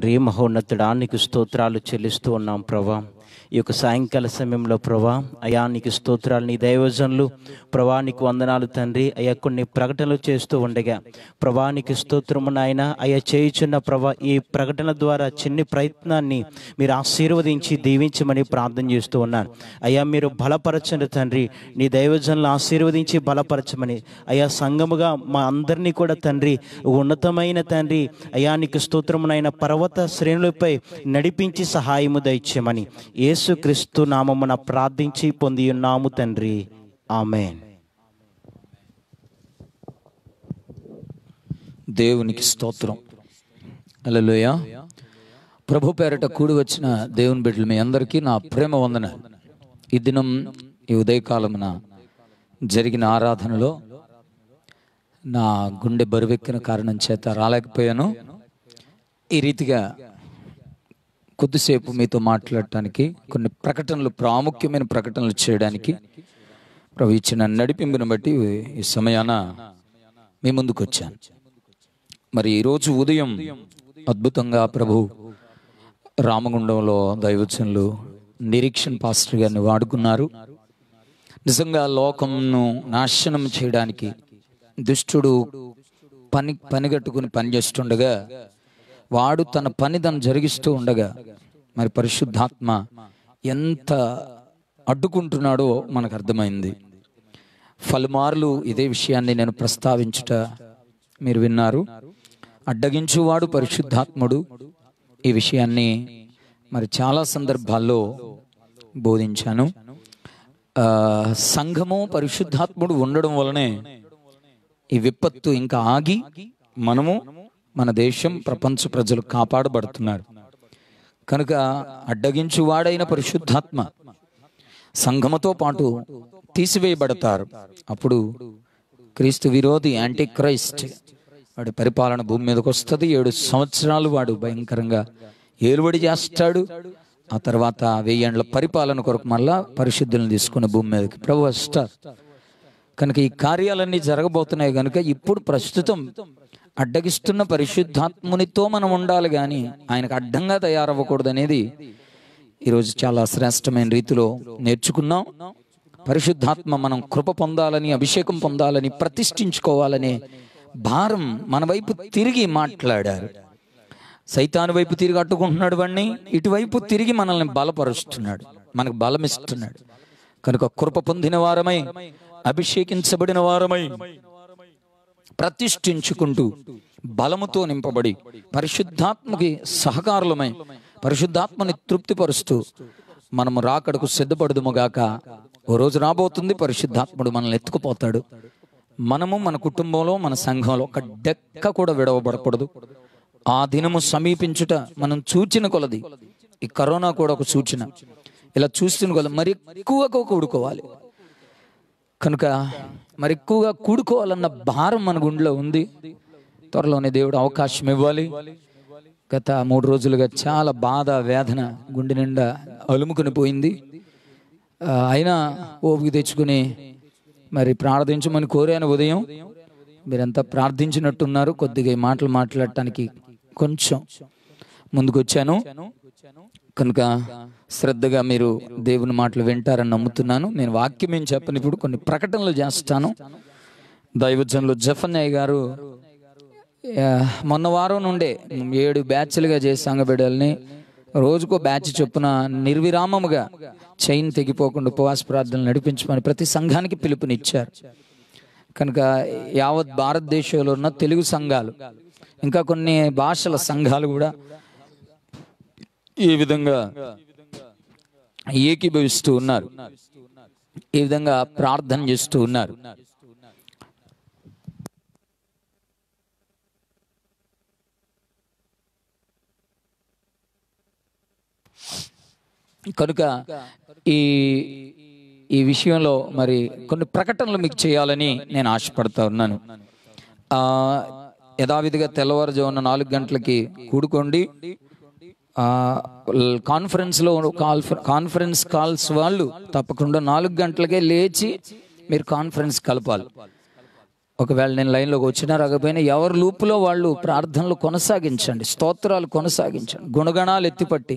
తండ్రి మహోన్నతుడా నీకు స్తోత్రాలు చెల్లిస్తూ ఉన్నాం ప్రభా ఈ యొక్క సాయంకాల సమయంలో ప్రభా అయా నీకు స్తోత్రాలు నీ దైవజనులు ప్రభా నీకు వందనాలు తండ్రి అయ్యా కొన్ని ప్రకటనలు చేస్తూ ఉండగా ప్రభా నీకు స్తోత్రము నాయన అయ్యా చేయుచున్న ప్రభా ఈ ప్రకటన ద్వారా చిన్ని ప్రయత్నాన్ని మీరు ఆశీర్వదించి దీవించమని ప్రార్థన చేస్తూ ఉన్నాను అయ్యా మీరు బలపరచండి తండ్రి నీ దైవజనులు ఆశీర్వదించి బలపరచమని అయ్యా సంఘముగా మా అందరినీ కూడా తండ్రి ఉన్నతమైన తండ్రి అయా నీకు స్తోత్రమునైన పర్వత శ్రేణులపై నడిపించి సహాయము దయచేమని ఏ యేసుక్రీస్తు నామమున ప్రార్థించి పొంది ఉన్నాము తండ్రి ఆమెన్ దేవునికి స్తోత్రం అలలోయ ప్రభు పేరట కూడి వచ్చిన దేవుని బిడ్డలు మీ అందరికీ నా ప్రేమ వందన ఈ దినం ఈ ఉదయకాలమున జరిగిన ఆరాధనలో నా గుండె బరువెక్కిన కారణం చేత రాలేకపోయాను ఈ రీతిగా కొద్దిసేపు మీతో మాట్లాడటానికి కొన్ని ప్రకటనలు ప్రాముఖ్యమైన ప్రకటనలు చేయడానికి ప్రభు ఇచ్చిన నడిపింపును బట్టి ఈ సమయాన మీ ముందుకు వచ్చాను మరి ఈరోజు ఉదయం అద్భుతంగా ప్రభు రామగుండంలో దైవచనులు నిరీక్షణ పాస్టర్ గారిని వాడుకున్నారు నిజంగా లోకంను నాశనం చేయడానికి దుష్టుడు పని పనిగట్టుకుని పనిచేస్తుండగా వాడు తన పని తను జరిగిస్తూ ఉండగా మరి పరిశుద్ధాత్మ ఎంత అడ్డుకుంటున్నాడో మనకు అర్థమైంది పలుమార్లు ఇదే విషయాన్ని నేను ప్రస్తావించుట మీరు విన్నారు అడ్డగించువాడు పరిశుద్ధాత్ముడు ఈ విషయాన్ని మరి చాలా సందర్భాల్లో బోధించాను సంఘము పరిశుద్ధాత్ముడు ఉండడం వలనే ఈ విపత్తు ఇంకా ఆగి మనము మన దేశం ప్రపంచ ప్రజలు కాపాడబడుతున్నారు కనుక అడ్డగించువాడైన పరిశుద్ధాత్మ సంఘముతో పాటు తీసివేయబడతారు అప్పుడు క్రీస్తు విరోధి యాంటీ క్రైస్ట్ వాడి పరిపాలన భూమి మీదకి వస్తుంది ఏడు సంవత్సరాలు వాడు భయంకరంగా ఏలువడి చేస్తాడు ఆ తర్వాత వెయ్యేండ్ల పరిపాలన కొరకు మళ్ళా పరిశుద్ధులను తీసుకుని భూమి మీదకి ప్రభు వస్తారు కనుక ఈ కార్యాలన్నీ జరగబోతున్నాయి కనుక ఇప్పుడు ప్రస్తుతం అడ్డగిస్తున్న పరిశుద్ధాత్మునితో మనం ఉండాలి కానీ ఆయనకు అడ్డంగా తయారవ్వకూడదు అనేది ఈరోజు చాలా శ్రేష్టమైన రీతిలో నేర్చుకున్నాం పరిశుద్ధాత్మ మనం కృప పొందాలని అభిషేకం పొందాలని ప్రతిష్ఠించుకోవాలనే భారం మన వైపు తిరిగి మాట్లాడారు సైతాను వైపు తిరిగి అట్టుకుంటున్నాడు వాడిని ఇటువైపు తిరిగి మనల్ని బలపరుస్తున్నాడు మనకు బలమిస్తున్నాడు కనుక కృప పొందిన వారమై అభిషేకించబడిన వారమై ప్రతిష్ఠించుకుంటూ బలముతో నింపబడి పరిశుద్ధాత్మకి సహకారులమై పరిశుద్ధాత్మని తృప్తిపరుస్తూ మనము రాకడకు గాక ఓ రోజు రాబోతుంది పరిశుద్ధాత్ముడు మనల్ని ఎత్తుకుపోతాడు మనము మన కుటుంబంలో మన సంఘంలో ఒక డెక్క కూడా విడవబడకూడదు ఆ దినము సమీపించుట మనం చూచిన కొలది ఈ కరోనా కూడా ఒక సూచన ఇలా చూస్తున్న కొలది మరి ఎక్కువగా కూడుకోవాలి కనుక మరి ఎక్కువగా కూడుకోవాలన్న భారం మన గుండెలో ఉంది త్వరలోనే దేవుడు అవకాశం ఇవ్వాలి గత మూడు రోజులుగా చాలా బాధ వేదన గుండె నిండా అలుముకుని పోయింది అయినా ఓపిక తెచ్చుకుని మరి ప్రార్థించమని కోరాను ఉదయం మీరంతా ప్రార్థించినట్టున్నారు కొద్దిగా ఈ మాటలు మాట్లాడటానికి కొంచెం ముందుకొచ్చాను కనుక శ్రద్ధగా మీరు దేవుని మాటలు వింటారని నమ్ముతున్నాను నేను వాక్యం ఏం చెప్పని ఇప్పుడు కొన్ని ప్రకటనలు చేస్తాను దైవజనులు జఫన్యయ్య గారు మొన్న వారం నుండే ఏడు బ్యాచ్లుగా చేసి బిడ్డల్ని రోజుకో బ్యాచ్ చొప్పున నిర్విరామముగా చైన్ తెగిపోకుండా ఉపవాస ప్రార్థనలు నడిపించమని ప్రతి సంఘానికి పిలుపునిచ్చారు కనుక యావత్ భారతదేశంలో ఉన్న తెలుగు సంఘాలు ఇంకా కొన్ని భాషల సంఘాలు కూడా ఈ విధంగా ఏకీభవిస్తూ ఉన్నారు ఈ విధంగా ప్రార్థన చేస్తూ ఉన్నారు కనుక ఈ ఈ విషయంలో మరి కొన్ని ప్రకటనలు మీకు చేయాలని నేను ఆశపడతా ఉన్నాను యథావిధిగా తెల్లవారుజామున నాలుగు గంటలకి కూడుకోండి కాన్ఫరెన్స్లో కాన్ఫరెన్స్ కాల్స్ వాళ్ళు తప్పకుండా నాలుగు గంటలకే లేచి మీరు కాన్ఫరెన్స్ కలపాలి ఒకవేళ నేను లైన్లోకి వచ్చినా రాకపోయినా ఎవరి లూపులో వాళ్ళు ప్రార్థనలు కొనసాగించండి స్తోత్రాలు కొనసాగించండి గుణగణాలు ఎత్తిపట్టి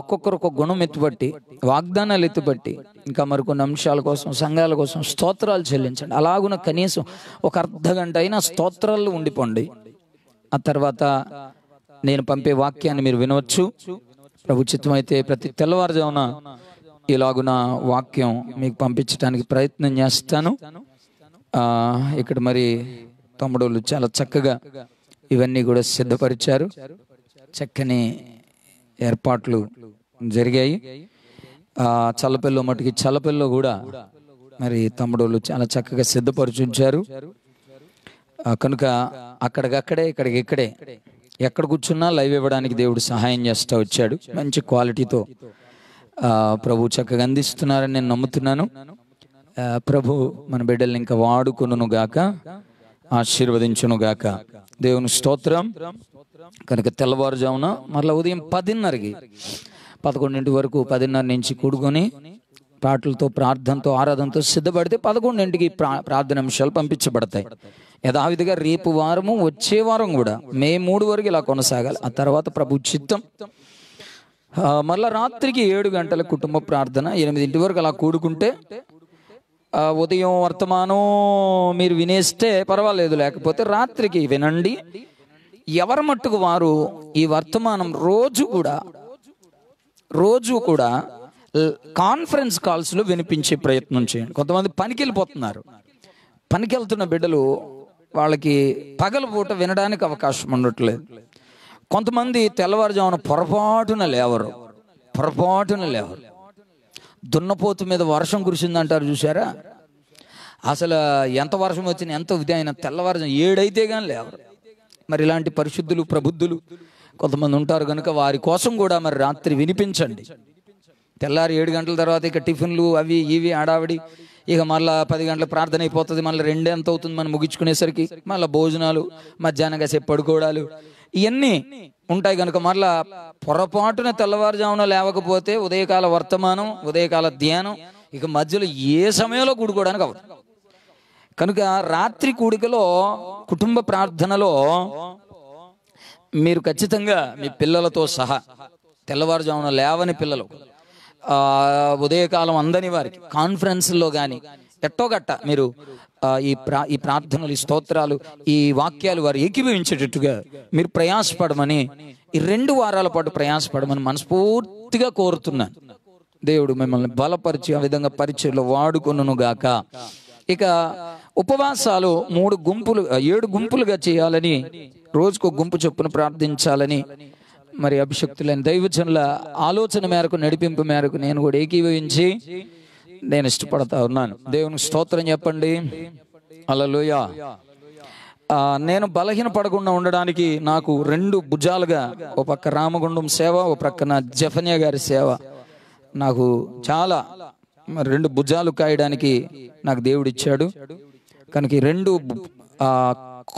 ఒక్కొక్కరు ఒక గుణం ఎత్తుపట్టి వాగ్దానాలు ఎత్తుపట్టి ఇంకా మరికొన్ని అంశాల కోసం సంఘాల కోసం స్తోత్రాలు చెల్లించండి అలాగున కనీసం ఒక అర్ధ గంట అయినా స్తోత్రాలు ఉండిపోండి ఆ తర్వాత నేను పంపే వాక్యాన్ని మీరు వినవచ్చు ప్రభుత్వం అయితే ప్రతి తెల్లవారుజామున ఇలాగున వాక్యం మీకు పంపించడానికి ప్రయత్నం చేస్తాను ఇక్కడ మరి తమ్ముడోళ్ళు చాలా చక్కగా ఇవన్నీ కూడా సిద్ధపరిచారు చక్కని ఏర్పాట్లు జరిగాయి చల్లపల్లిలో మటుకి చల్లపల్లిలో కూడా మరి తమ్ముడోళ్ళు చాలా చక్కగా సిద్ధపరిచుంచారు కనుక అక్కడికక్కడే ఇక్కడికి ఇక్కడే ఎక్కడ కూర్చున్నా లైవ్ ఇవ్వడానికి దేవుడు సహాయం చేస్తూ వచ్చాడు మంచి క్వాలిటీతో ప్రభు చక్కగా అందిస్తున్నారని నేను నమ్ముతున్నాను ప్రభు మన బిడ్డల్ని ఇంకా వాడుకును గాక ఆశీర్వదించును గాక దేవుని స్తోత్రం కనుక తెల్లవారుజామున మరలా ఉదయం పదిన్నరకి పదకొండింటి వరకు పదిన్నర నుంచి కూడుకొని పాటలతో ప్రార్థనతో ఆరాధనతో సిద్ధపడితే పదకొండింటికి ప్రా ప్రార్థన అంశాలు పంపించబడతాయి యథావిధిగా రేపు వారము వచ్చే వారం కూడా మే మూడు వరకు ఇలా కొనసాగాలి ఆ తర్వాత ప్రభు చిత్తం మళ్ళీ రాత్రికి ఏడు గంటల కుటుంబ ప్రార్థన ఎనిమిదింటి వరకు అలా కూడుకుంటే ఉదయం వర్తమానం మీరు వినేస్తే పర్వాలేదు లేకపోతే రాత్రికి వినండి ఎవరి మట్టుకు వారు ఈ వర్తమానం రోజు కూడా రోజు కూడా కాన్ఫరెన్స్ కాల్స్లో వినిపించే ప్రయత్నం చేయండి కొంతమంది పనికి వెళ్ళిపోతున్నారు పనికి వెళ్తున్న బిడ్డలు వాళ్ళకి పూట వినడానికి అవకాశం ఉండట్లేదు కొంతమంది తెల్లవారుజామున పొరపాటున లేవరు పొరపాటున లేవరు దున్నపోతు మీద వర్షం కురిసిందంటారు చూసారా అసలు ఎంత వర్షం వచ్చినా ఎంత ఉదయం తెల్లవారుజాం ఏడైతే కానీ లేవరు మరి ఇలాంటి పరిశుద్ధులు ప్రబుద్ధులు కొంతమంది ఉంటారు కనుక వారి కోసం కూడా మరి రాత్రి వినిపించండి తెల్లారి ఏడు గంటల తర్వాత ఇక టిఫిన్లు అవి ఇవి ఆడావిడి ఇక మళ్ళీ పది గంటల ప్రార్థన అయిపోతుంది మళ్ళీ రెండే ఎంత అవుతుంది మనం ముగించుకునేసరికి మళ్ళీ భోజనాలు మధ్యాహ్నం కాసేపు పడుకోవడాలు ఇవన్నీ ఉంటాయి కనుక మళ్ళా పొరపాటున తెల్లవారుజామున లేవకపోతే ఉదయకాల వర్తమానం ఉదయకాల ధ్యానం ఇక మధ్యలో ఏ సమయంలో కూడుకోవడానికి అవ్వదు కనుక రాత్రి కూడికలో కుటుంబ ప్రార్థనలో మీరు ఖచ్చితంగా మీ పిల్లలతో సహా తెల్లవారుజామున లేవని పిల్లలు ఉదయకాలం అందని వారికి కాన్ఫరెన్స్లో కానీ ఎట్టోగట్ట మీరు ఈ ప్రా ఈ ప్రార్థనలు ఈ స్తోత్రాలు ఈ వాక్యాలు వారు ఏకీభవించేటట్టుగా మీరు ప్రయాసపడమని ఈ రెండు వారాల పాటు ప్రయాసపడమని మనస్ఫూర్తిగా కోరుతున్నాను దేవుడు మిమ్మల్ని బలపరిచి ఆ విధంగా పరిచయలో వాడుకొనును గాక ఇక ఉపవాసాలు మూడు గుంపులు ఏడు గుంపులుగా చేయాలని రోజుకో గుంపు చొప్పున ప్రార్థించాలని మరి అభిషక్తులైన దైవజనుల ఆలోచన మేరకు నడిపింపు మేరకు నేను కూడా ఏకీభవించి నేను ఇష్టపడతా ఉన్నాను దేవునికి స్తోత్రం చెప్పండి అలలోయ నేను బలహీన పడకుండా ఉండడానికి నాకు రెండు భుజాలుగా ఒక పక్క రామగుండం సేవ ఒక ప్రక్కన జఫనియా గారి సేవ నాకు చాలా రెండు భుజాలు కాయడానికి నాకు దేవుడిచ్చాడు కనుక రెండు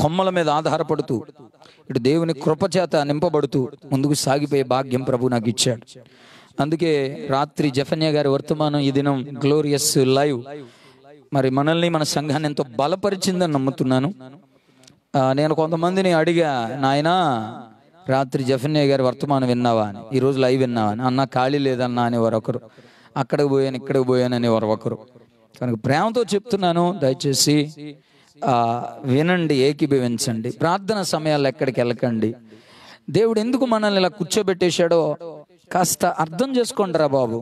కొమ్మల మీద ఆధారపడుతూ ఇటు దేవుని కృపచేత నింపబడుతూ ముందుకు సాగిపోయే భాగ్యం ప్రభు నాకు ఇచ్చాడు అందుకే రాత్రి జఫన్య గారి వర్తమానం ఈ దినం గ్లోరియస్ లైవ్ మరి మనల్ని మన సంఘాన్ని ఎంతో బలపరిచిందని నమ్ముతున్నాను నేను కొంతమందిని అడిగా నాయన రాత్రి జఫన్య గారి వర్తమానం విన్నావా అని ఈరోజు లైవ్ విన్నావా అని అన్న ఖాళీ లేదన్నా అని ఒకరు అక్కడికి పోయాను ఇక్కడికి పోయాను అని ఒకరు కనుక ప్రేమతో చెప్తున్నాను దయచేసి వినండి ఏకీభవించండి ప్రార్థన సమయాలు ఎక్కడికి వెళ్ళకండి దేవుడు ఎందుకు మనల్ని ఇలా కూర్చోబెట్టేశాడో కాస్త అర్థం చేసుకోండి రా బాబు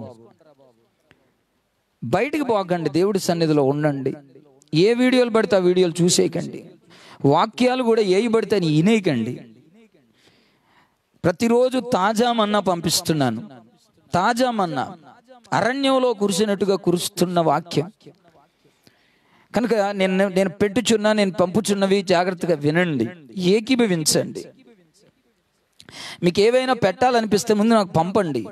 బయటికి పోకండి దేవుడి సన్నిధిలో ఉండండి ఏ వీడియోలు పడితే ఆ వీడియోలు చూసేయకండి వాక్యాలు కూడా ఏవి పడితే అని వినేయకండి ప్రతిరోజు తాజా మన్నా పంపిస్తున్నాను తాజా మన్నా అరణ్యంలో కురిసినట్టుగా కురుస్తున్న వాక్యం కనుక నేను నేను పెట్టుచున్నా నేను పంపుచున్నవి జాగ్రత్తగా వినండి ఏకీభవించండి మీకు ఏవైనా పెట్టాలనిపిస్తే ముందు నాకు పంపండి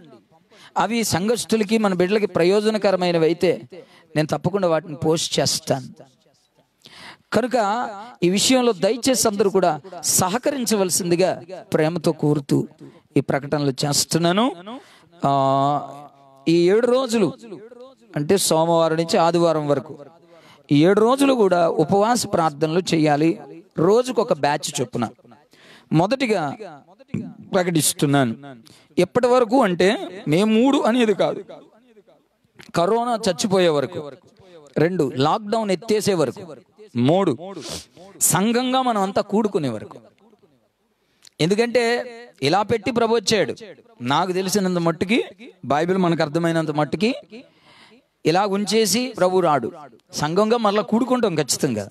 అవి సంఘస్థులకి మన బిడ్డలకి ప్రయోజనకరమైనవి అయితే నేను తప్పకుండా వాటిని పోస్ట్ చేస్తాను కనుక ఈ విషయంలో దయచేసి అందరూ కూడా సహకరించవలసిందిగా ప్రేమతో కోరుతూ ఈ ప్రకటనలు చేస్తున్నాను ఈ ఏడు రోజులు అంటే సోమవారం నుంచి ఆదివారం వరకు ఏడు రోజులు కూడా ఉపవాస ప్రార్థనలు చేయాలి రోజుకు ఒక బ్యాచ్ చొప్పున మొదటిగా ప్రకటిస్తున్నాను ఎప్పటి వరకు అంటే మే మూడు అనేది కాదు కరోనా చచ్చిపోయే వరకు రెండు లాక్డౌన్ ఎత్తేసే వరకు మూడు సంఘంగా మనం అంతా కూడుకునే వరకు ఎందుకంటే ఇలా పెట్టి ప్రభు వచ్చాడు నాకు తెలిసినంత మట్టుకి బైబిల్ మనకు అర్థమైనంత మట్టుకి ఇలా ఉంచేసి ప్రభు రాడు సంఘంగా మరలా కూడుకుంటాం ఖచ్చితంగా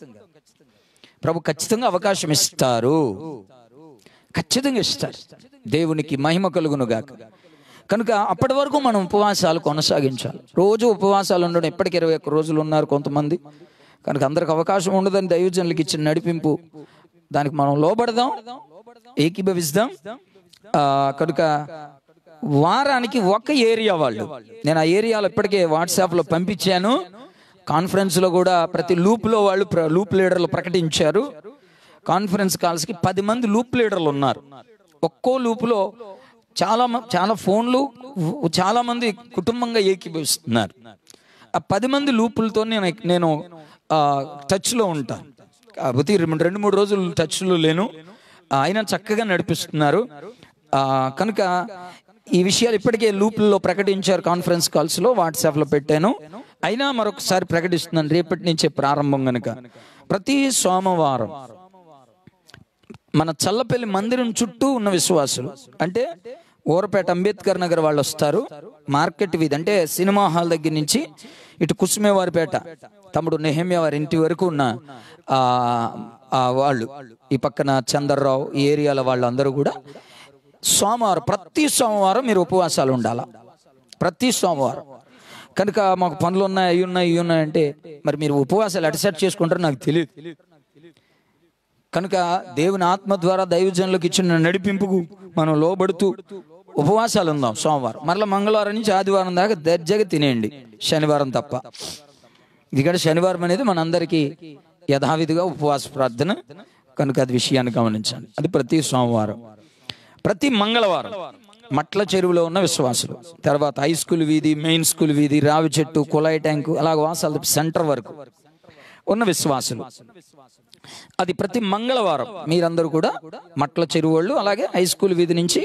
ప్రభు ఖచ్చితంగా అవకాశం ఇస్తారు ఖచ్చితంగా ఇస్తారు దేవునికి మహిమ కలుగును గాక కనుక అప్పటి వరకు మనం ఉపవాసాలు కొనసాగించాలి రోజు ఉపవాసాలు ఉండడం ఎప్పటికి ఇరవై ఒక్క రోజులు ఉన్నారు కొంతమంది కనుక అందరికి అవకాశం ఉండదని దైవజనులకు ఇచ్చిన నడిపింపు దానికి మనం లోబడదాం ఏకీభవిస్తాం కనుక వారానికి ఒక ఏరియా వాళ్ళు నేను ఆ ఏరియాలో ఇప్పటికే వాట్సాప్లో పంపించాను కాన్ఫరెన్స్లో కూడా ప్రతి లూప్లో వాళ్ళు లూప్ లీడర్లు ప్రకటించారు కాన్ఫరెన్స్ కాల్స్కి పది మంది లూప్ లీడర్లు ఉన్నారు ఒక్కో లూప్లో చాలా చాలా ఫోన్లు చాలామంది కుటుంబంగా ఏకీభవిస్తున్నారు ఆ పది మంది లూపులతో నేను నేను టచ్లో ఉంటాను కాకపోతే రెండు మూడు రోజులు టచ్లో లేను ఆయన చక్కగా నడిపిస్తున్నారు కనుక ఈ విషయాలు ఇప్పటికే లూప్లలో ప్రకటించారు కాన్ఫరెన్స్ కాల్స్లో వాట్సాప్లో పెట్టాను అయినా మరొకసారి ప్రకటిస్తున్నాను రేపటి నుంచే ప్రారంభం కనుక ప్రతి సోమవారం మన చల్లపల్లి మందిరం చుట్టూ ఉన్న విశ్వాసులు అంటే ఊరపేట అంబేద్కర్ నగర్ వాళ్ళు వస్తారు మార్కెట్ వీధి అంటే సినిమా హాల్ దగ్గర నుంచి ఇటు కుసుమేవారిపేట తమ్ముడు నెహమ్య వారి ఇంటి వరకు ఉన్న వాళ్ళు ఈ పక్కన చందర్రావు ఈ ఏరియాల వాళ్ళు కూడా సోమవారం ప్రతి సోమవారం మీరు ఉపవాసాలు ఉండాలి ప్రతి సోమవారం కనుక మాకు పనులు ఉన్నాయి అవి ఉన్నాయి ఇవి ఉన్నాయి అంటే మరి మీరు ఉపవాసాలు అటసెట్ చేసుకుంటారో నాకు తెలియదు కనుక దేవుని ఆత్మ ద్వారా దైవజనులకు ఇచ్చిన నడిపింపుకు మనం లోబడుతూ ఉపవాసాలు ఉందాం సోమవారం మరలా మంగళవారం నుంచి ఆదివారం దాకా దర్జాగా తినేయండి శనివారం తప్ప ఎందుకంటే శనివారం అనేది మనందరికీ యథావిధిగా ఉపవాస ప్రార్థన కనుక అది విషయాన్ని గమనించండి అది ప్రతి సోమవారం ప్రతి మంగళవారం మట్ల చెరువులో ఉన్న విశ్వాసులు తర్వాత హై స్కూల్ వీధి మెయిన్ స్కూల్ వీధి రావి చెట్టు కుళాయి ట్యాంకు అలాగే వాసాల సెంటర్ వరకు ఉన్న విశ్వాసులు అది ప్రతి మంగళవారం మీరందరూ కూడా మట్ల చెరువు వాళ్ళు అలాగే హై స్కూల్ వీధి నుంచి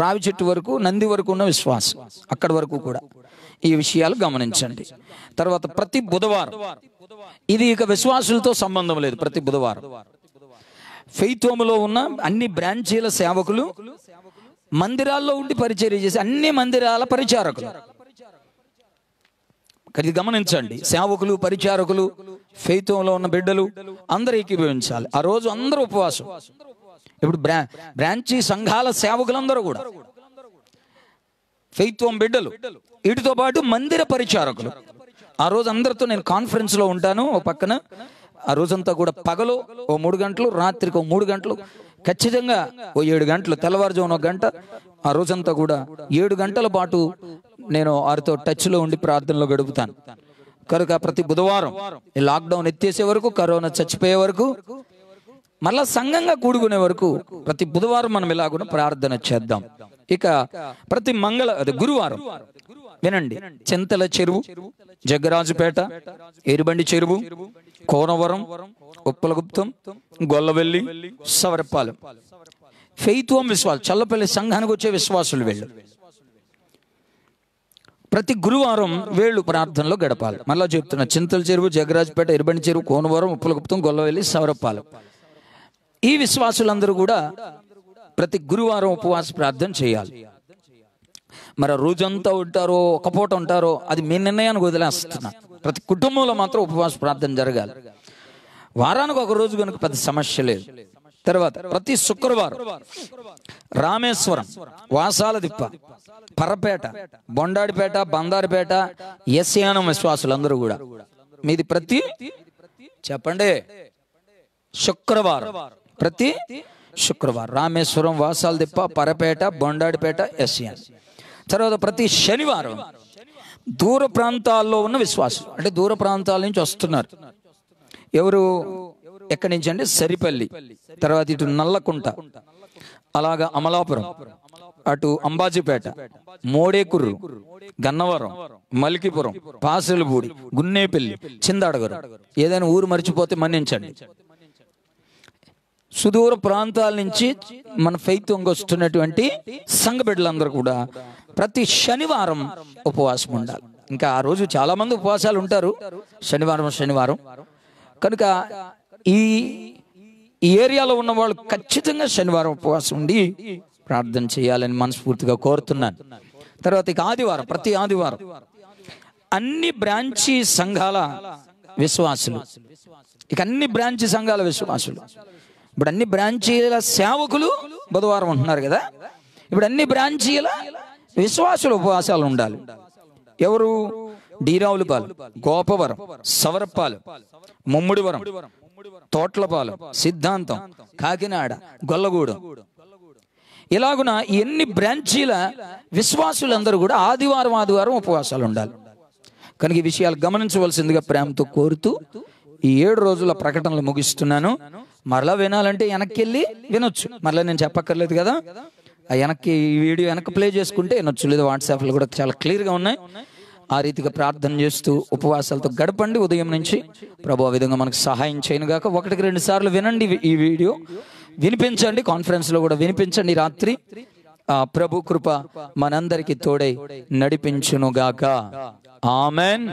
రావి చెట్టు వరకు నంది వరకు ఉన్న విశ్వాసం అక్కడి వరకు కూడా ఈ విషయాలు గమనించండి తర్వాత ప్రతి బుధవారం ఇది ఇక విశ్వాసులతో సంబంధం లేదు ప్రతి బుధవారం ఫెయితోములో ఉన్న అన్ని బ్రాంచీల సేవకులు మందిరాల్లో ఉండి పరిచర్య చేసి అన్ని మందిరాల పరిచారకులు అది గమనించండి సేవకులు పరిచారకులు ఫెయితోంలో ఉన్న బిడ్డలు అందరూ ఏకీభవించాలి ఆ రోజు అందరూ ఉపవాసం ఇప్పుడు బ్రా బ్రాంచి సంఘాల సేవకులందరూ కూడా ఫెయిత్వం బిడ్డలు వీటితో పాటు మందిర పరిచారకులు ఆ రోజు అందరితో నేను కాన్ఫరెన్స్లో ఉంటాను ఒక పక్కన ఆ రోజంతా కూడా పగలు ఓ మూడు గంటలు రాత్రికి ఓ మూడు గంటలు ఖచ్చితంగా ఓ ఏడు గంటలు తెల్లవారుజామున ఒక గంట ఆ రోజంతా కూడా ఏడు గంటల పాటు నేను వారితో టచ్లో ఉండి ప్రార్థనలో గడుపుతాను కనుక ప్రతి బుధవారం ఈ లాక్డౌన్ ఎత్తేసే వరకు కరోనా చచ్చిపోయే వరకు మళ్ళా సంఘంగా కూడుకునే వరకు ప్రతి బుధవారం మనం ఇలా కూడా ప్రార్థన చేద్దాం ఇక ప్రతి మంగళ అదే గురువారం వినండి చింతల చెరువు జగ్గరాజుపేట ఎరుబండి చెరువు కోనవరం ఉప్పలగుప్తం గొల్లవెల్లి సవరపాలెం ఫెయిత్వం విశ్వాసం చల్లపల్లి సంఘానికి వచ్చే విశ్వాసులు వీళ్ళు ప్రతి గురువారం వేళ్ళు ప్రార్థనలో గడపాలి మళ్ళీ చెప్తున్నా చింతల చెరువు జగరాజపేట ఎరుబండి చెరువు కోనవరం ఉప్పలగుప్తం గొల్లవెల్లి సవరపాలెం ఈ విశ్వాసులందరూ కూడా ప్రతి గురువారం ఉపవాస ప్రార్థన చేయాలి మరి రోజంతా ఉంటారో ఒక పూట ఉంటారో అది మీ నిర్ణయానికి వదిలేస్తున్నా ప్రతి కుటుంబంలో మాత్రం ఉపవాస ప్రార్థన జరగాలి వారానికి ఒక రోజు కనుక పెద్ద సమస్య లేదు తర్వాత ప్రతి శుక్రవారం రామేశ్వరం వాసాల దిప్ప పరపేట బొండాడిపేట బందారిపేట ఎస్యానం అందరూ కూడా మీది ప్రతి చెప్పండి శుక్రవారం ప్రతి శుక్రవారం రామేశ్వరం వాసాల దిప్ప పరపేట బొండాడిపేట ఎస్యానం తర్వాత ప్రతి శనివారం దూర ప్రాంతాల్లో ఉన్న విశ్వాసం అంటే దూర ప్రాంతాల నుంచి వస్తున్నారు ఎవరు ఎక్కడి నుంచి అంటే సరిపల్లి తర్వాత ఇటు నల్లకుంట అలాగా అమలాపురం అటు అంబాజీపేట మోడేకుర్రు గన్నవరం మలికిపురం పాసలపూడి గున్నేపల్లి చిందాడగరు ఏదైనా ఊరు మర్చిపోతే మన్నించండి సుదూర ప్రాంతాల నుంచి మన ఫైత్వంగా వస్తున్నటువంటి సంఘ బిడ్డలందరూ కూడా ప్రతి శనివారం ఉపవాసం ఉండాలి ఇంకా ఆ రోజు చాలామంది ఉపవాసాలు ఉంటారు శనివారం శనివారం కనుక ఈ ఏరియాలో ఉన్న వాళ్ళు ఖచ్చితంగా శనివారం ఉపవాసం ఉండి ప్రార్థన చేయాలని మనస్ఫూర్తిగా కోరుతున్నాను తర్వాత ఇక ఆదివారం ప్రతి ఆదివారం అన్ని బ్రాంచి సంఘాల విశ్వాసులు ఇక అన్ని బ్రాంచి సంఘాల విశ్వాసులు ఇప్పుడు అన్ని బ్రాంచీల సేవకులు బుధవారం ఉంటున్నారు కదా ఇప్పుడు అన్ని బ్రాంచీల విశ్వాసుల ఉపవాసాలు ఉండాలి ఎవరు పాలు గోపవరం సవరపాలు ముమ్ముడివరం తోట్లపాలెం సిద్ధాంతం కాకినాడ గొల్లగూడెం ఇలాగున ఎన్ని బ్రాంచీల విశ్వాసులందరూ కూడా ఆదివారం ఆదివారం ఉపవాసాలు ఉండాలి కనుక ఈ విషయాలు గమనించవలసిందిగా ప్రేమతో కోరుతూ ఈ ఏడు రోజుల ప్రకటనలు ముగిస్తున్నాను మరలా వినాలంటే వెనక్కి వెళ్ళి వినొచ్చు మరలా నేను చెప్పక్కర్లేదు కదా ఆ వెనక్కి ఈ వీడియో వెనక్కి ప్లే చేసుకుంటే వినొచ్చు లేదు వాట్సాప్లో కూడా చాలా క్లియర్గా ఉన్నాయి ఆ రీతిగా ప్రార్థన చేస్తూ ఉపవాసాలతో గడపండి ఉదయం నుంచి ప్రభు ఆ విధంగా మనకు సహాయం చేయను గాక ఒకటికి రెండు సార్లు వినండి ఈ వీడియో వినిపించండి కాన్ఫరెన్స్లో కూడా వినిపించండి రాత్రి ఆ ప్రభు కృప మనందరికీ తోడై నడిపించును గాక ఆమెన్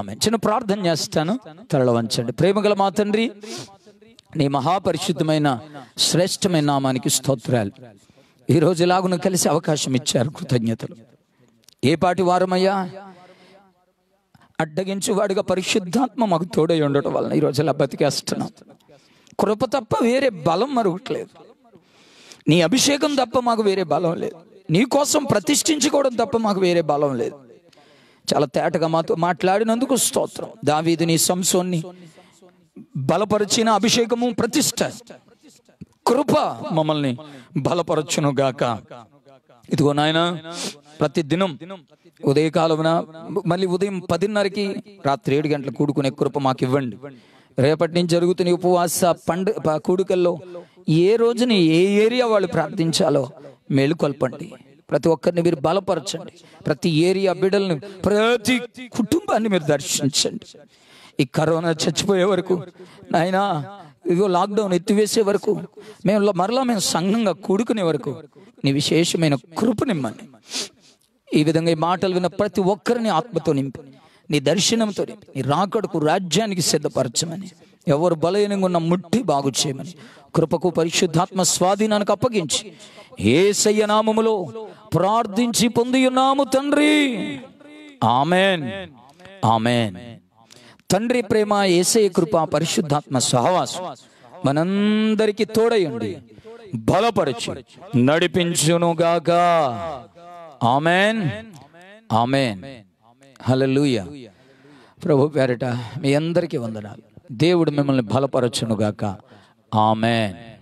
ఆమె చిన్న ప్రార్థన చేస్తాను తరలవంచండి ప్రేమగల మా తండ్రి నీ మహాపరిశుద్ధమైన శ్రేష్టమైన నామానికి స్తోత్రాలు ఈరోజు ఇలాగను కలిసి అవకాశం ఇచ్చారు కృతజ్ఞతలు ఏ పాటి వారమయ్యా వాడిగా పరిశుద్ధాత్మ మాకు తోడై ఉండటం వలన ఈరోజు ఇలా బతికేస్తున్నాం కృప తప్ప వేరే బలం మరొకట్లేదు నీ అభిషేకం తప్ప మాకు వేరే బలం లేదు నీ కోసం ప్రతిష్ఠించుకోవడం తప్ప మాకు వేరే బలం లేదు చాలా తేటగా మాతో మాట్లాడినందుకు స్తోత్రం నీ సంసోన్ని బలపరిచిన అభిషేకము ప్రతిష్ట కృప మమ్మల్ని బలపరచును గాక ఇదిగో నాయన ప్రతి దినం ఉదయకాలమున మళ్ళీ ఉదయం పదిన్నరకి రాత్రి ఏడు గంటలు కూడుకునే కృప మాకు ఇవ్వండి రేపటి నుంచి జరుగుతున్న ఉపవాస పండు కూడుకల్లో ఏ రోజున ఏ ఏరియా వాళ్ళు ప్రార్థించాలో మేలుకొల్పండి ప్రతి ఒక్కరిని మీరు బలపరచండి ప్రతి ఏరియా బిడ్డలను ప్రతి కుటుంబాన్ని మీరు దర్శించండి ఈ కరోనా చచ్చిపోయే వరకు నాయనా ఇదిగో లాక్డౌన్ ఎత్తివేసే వరకు మేము మరలా మేము సంఘంగా కూడుకునే వరకు నీ విశేషమైన కృపనిమ్మని ఈ విధంగా ఈ మాటలు విన్న ప్రతి ఒక్కరిని ఆత్మతో నింపి నీ దర్శనంతో నింపి నీ రాకడకు రాజ్యానికి సిద్ధపరచమని ఎవరు బలహీనంగా ఉన్న ముట్టి బాగు చేయమని కృపకు పరిశుద్ధాత్మ స్వాధీనానికి అప్పగించి ఏ నామములో ప్రార్థించి పొంది ఉన్నాము తండ్రి ఆమెన్ ఆమెన్ తండ్రి ప్రేమ ఏసయ కృప పరిశుద్ధాత్మ సహవాసం మనందరికీ తోడయండి బలపరచు నడిపించునుగాక ఆమెన్ ఆమెన్ హలలుయ ప్రభు పేరట మీ అందరికీ వందనాలు దేవుడు మిమ్మల్ని బలపరచునుగాక ఆమెన్